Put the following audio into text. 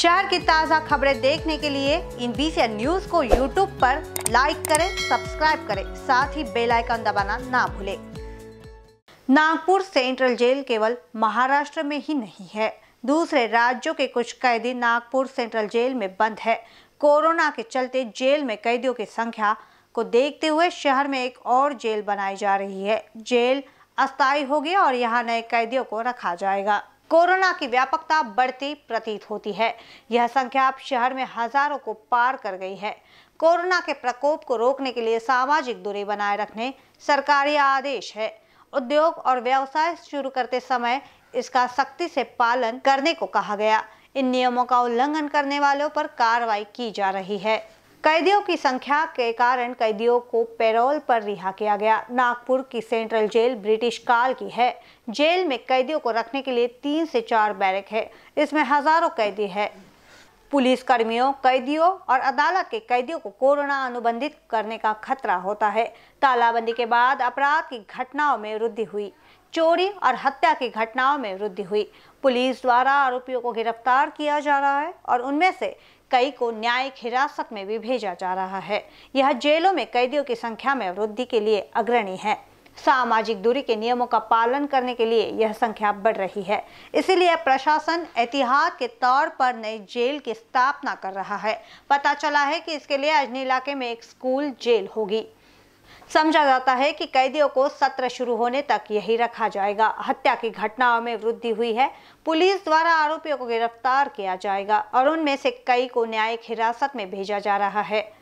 शहर की ताज़ा खबरें देखने के लिए इन बीसी न्यूज को यूट्यूब पर लाइक करें सब्सक्राइब करें साथ ही बेल आइकन दबाना ना भूलें नागपुर सेंट्रल जेल केवल महाराष्ट्र में ही नहीं है दूसरे राज्यों के कुछ कैदी नागपुर सेंट्रल जेल में बंद है कोरोना के चलते जेल में कैदियों की संख्या को देखते हुए शहर में एक और जेल बनाई जा रही है जेल अस्थायी होगी और यहाँ नए कैदियों को रखा जाएगा कोरोना की व्यापकता बढ़ती प्रतीत होती है यह संख्या अब शहर में हजारों को पार कर गई है कोरोना के प्रकोप को रोकने के लिए सामाजिक दूरी बनाए रखने सरकारी आदेश है उद्योग और व्यवसाय शुरू करते समय इसका सख्ती से पालन करने को कहा गया इन नियमों का उल्लंघन करने वालों पर कार्रवाई की जा रही है कैदियों की संख्या के कारण कैदियों को पेरोल पर रिहा किया गया नागपुर की सेंट्रल जेल ब्रिटिश काल की है जेल में कैदियों को रखने के लिए तीन से चार बैरक है इसमें हजारों कैदी है पुलिस कर्मियों कैदियों और अदालत के कैदियों को कोरोना अनुबंधित करने का खतरा होता है तालाबंदी के बाद अपराध की घटनाओं में वृद्धि हुई चोरी और हत्या की घटनाओं में वृद्धि हुई पुलिस द्वारा आरोपियों को गिरफ्तार किया जा रहा है और उनमें से कई को न्यायिक हिरासत में भी भेजा जा रहा है यह जेलों में कैदियों की संख्या में वृद्धि के लिए अग्रणी है सामाजिक दूरी के नियमों का पालन करने के लिए यह संख्या बढ़ रही है इसीलिए प्रशासन एहतियात के तौर पर नई जेल की स्थापना कर रहा है पता चला है कि इसके लिए अजनी इलाके में एक स्कूल जेल होगी समझा जाता है कि कैदियों को सत्र शुरू होने तक यही रखा जाएगा हत्या की घटनाओं में वृद्धि हुई है पुलिस द्वारा आरोपियों को गिरफ्तार किया जाएगा और उनमें से कई को न्यायिक हिरासत में भेजा जा रहा है